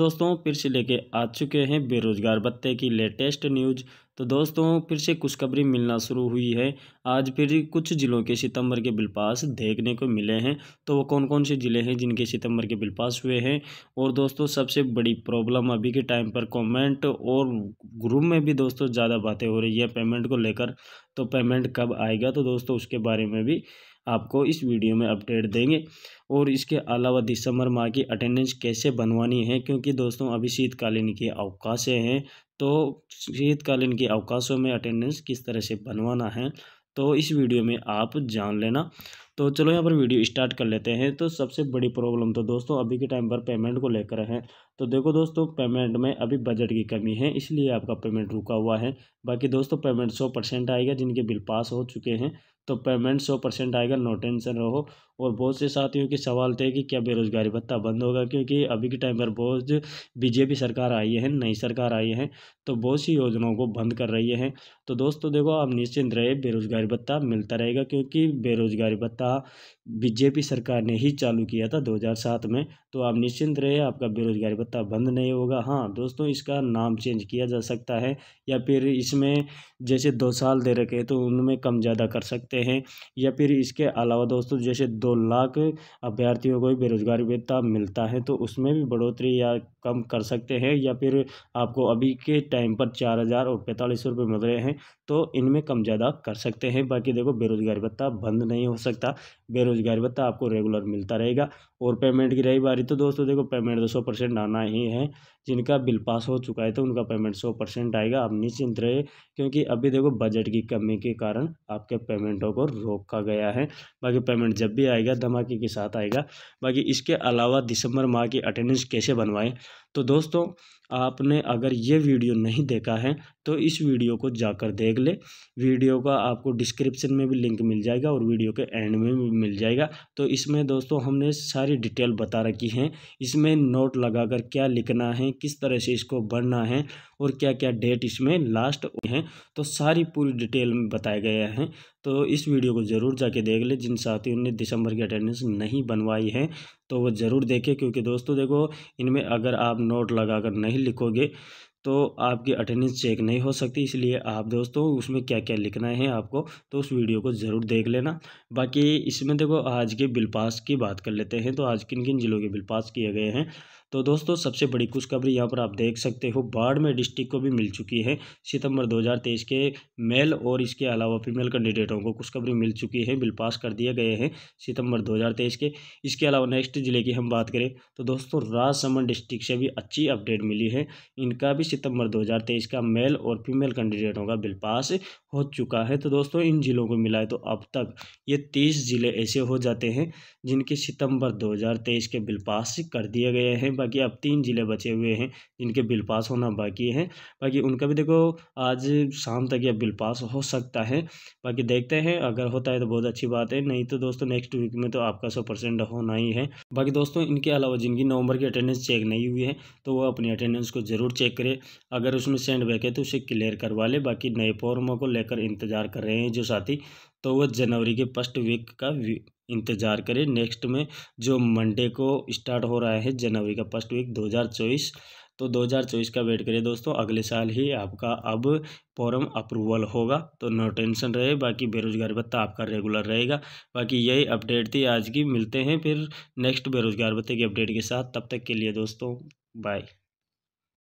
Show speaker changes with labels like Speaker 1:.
Speaker 1: दोस्तों फिर से लेके आ चुके हैं बेरोजगार भत्ते की लेटेस्ट न्यूज तो दोस्तों फिर से खुशखबरी मिलना शुरू हुई है आज फिर कुछ ज़िलों के सितंबर के बिल पास देखने को मिले हैं तो वो कौन कौन से ज़िले हैं जिनके सितंबर के बिल पास हुए हैं और दोस्तों सबसे बड़ी प्रॉब्लम अभी के टाइम पर कमेंट और ग्रुप में भी दोस्तों ज़्यादा बातें हो रही है पेमेंट को लेकर तो पेमेंट कब आएगा तो दोस्तों उसके बारे में भी आपको इस वीडियो में अपडेट देंगे और इसके अलावा दिसंबर माह की अटेंडेंस कैसे बनवानी है क्योंकि दोस्तों अभी शीतकालीन की अवकाशें हैं तो शीतकालीन के अवकाशों में अटेंडेंस किस तरह से बनवाना है तो इस वीडियो में आप जान लेना तो चलो यहाँ पर वीडियो स्टार्ट कर लेते हैं तो सबसे बड़ी प्रॉब्लम तो दोस्तों अभी के टाइम पर पेमेंट को लेकर है तो देखो दोस्तों पेमेंट में अभी बजट की कमी है इसलिए आपका पेमेंट रुका हुआ है बाकी दोस्तों पेमेंट सौ परसेंट आएगा जिनके बिल पास हो चुके हैं तो पेमेंट सौ परसेंट आएगा नो टेंशन रहो और बहुत से साथियों के सवाल थे कि क्या बेरोजगारी भत्ता बंद होगा क्योंकि अभी के टाइम पर बहुत बीजेपी सरकार आई है नई सरकार आई है तो बहुत सी योजनाओं को बंद कर रही है तो दोस्तों देखो आप निश्चिंत रहे बेरोजगारी भत्ता मिलता रहेगा क्योंकि बेरोजगारी भत्ता बीजेपी सरकार ने ही चालू किया था दो में तो आप निश्चिंत रहे आपका बेरोजगारी भत्ता बंद नहीं होगा हाँ दोस्तों इसका नाम चेंज किया जा सकता है या फिर इसमें जैसे दो साल दे रखे तो उनमें कम ज़्यादा कर सकते सकते हैं या फिर इसके अलावा दोस्तों जैसे दो लाख अभ्यर्थियों को भी बेरोजगारी भत्ता मिलता है तो उसमें भी बढ़ोतरी या कम कर सकते हैं या फिर आपको अभी के टाइम पर चार हज़ार और पैंतालीस सौ रुपये मिल रहे हैं तो इनमें कम ज़्यादा कर सकते हैं बाकी देखो बेरोजगारी भत्ता बंद नहीं हो सकता बेरोजगारी भत्ता आपको रेगुलर मिलता रहेगा और पेमेंट की रही बारी तो दोस्तों देखो पेमेंट दो तो सौ परसेंट आना ही है जिनका बिल पास हो चुका है तो उनका पेमेंट सौ परसेंट आएगा आप निश्चिंत रहे क्योंकि अभी देखो बजट की कमी के कारण आपके पेमेंट पेमेंटों को रोका गया है बाकी पेमेंट जब भी आएगा धमाके के साथ आएगा बाकी इसके अलावा दिसंबर माह की अटेंडेंस कैसे बनवाएं तो दोस्तों आपने अगर ये वीडियो नहीं देखा है तो इस वीडियो को जाकर देख ले वीडियो का आपको डिस्क्रिप्शन में भी लिंक मिल जाएगा और वीडियो के एंड में भी मिल जाएगा तो इसमें दोस्तों हमने सारी डिटेल बता रखी है इसमें नोट लगाकर क्या लिखना है किस तरह से इसको बढ़ना है और क्या क्या डेट इसमें लास्ट हैं तो सारी पूरी डिटेल में बताया गया है तो इस वीडियो को ज़रूर जाके देख ले जिन साथियों ने दिसंबर की अटेंडेंस नहीं बनवाई है तो वो ज़रूर देखें क्योंकि दोस्तों देखो इनमें अगर आप नोट लगा कर नहीं लिखोगे तो आपकी अटेंडेंस चेक नहीं हो सकती इसलिए आप दोस्तों उसमें क्या क्या लिखना है आपको तो उस वीडियो को ज़रूर देख लेना बाकी इसमें देखो आज के बिल पास की बात कर लेते हैं तो आज किन किन ज़िलों के बिल पास किए गए हैं तो दोस्तों सबसे बड़ी खुशखबरी यहाँ पर आप देख सकते हो बाड़मेर डिस्ट्रिक्ट को भी मिल चुकी है सितंबर 2023 के मेल और इसके अलावा फीमेल कैंडिडेटों को खुशखबरी मिल चुकी है बिल पास कर दिए गए हैं सितंबर 2023 के इसके अलावा नेक्स्ट जिले की हम बात करें तो दोस्तों राजसमंद डिस्ट्रिक्ट से भी अच्छी अपडेट मिली है इनका भी सितंबर 2023 का मेल और फीमेल कैंडिडेटों का बिल पास हो चुका है तो दोस्तों इन ज़िलों को मिलाए तो अब तक ये तीस ज़िले ऐसे हो जाते हैं जिनके सितंबर 2023 के बिल पास कर दिए गए हैं बाकी अब तीन ज़िले बचे हुए हैं जिनके बिल पास होना बाकी है बाकी उनका भी देखो आज शाम तक यह बिल पास हो सकता है बाकी देखते हैं अगर होता है तो बहुत अच्छी बात है नहीं तो दोस्तों नेक्स्ट वीक में तो आपका सौ परसेंट होना ही है बाकी दोस्तों इनके अलावा जिनकी नवंबर की अटेंडेंस चेक नहीं हुई है तो वो अपनी अटेंडेंस को ज़रूर चेक करें अगर उसमें सेंड बैक है तो उसे क्लियर करवा ले बाकी नए फॉर्मों को लेकर इंतज़ार कर रहे हैं जो साथी तो वह जनवरी के फर्स्ट वीक का इंतज़ार करें नेक्स्ट में जो मंडे को स्टार्ट हो रहा है जनवरी का फर्स्ट वीक दो तो 2024 का वेट करिए दोस्तों अगले साल ही आपका अब फॉरम अप्रूवल होगा तो नो टेंशन रहे बाकी बेरोजगार भत्ता आपका रेगुलर रहेगा बाकी यही अपडेट थी आज की मिलते हैं फिर नेक्स्ट बेरोजगार भत्ते की अपडेट के साथ तब तक के लिए दोस्तों बाय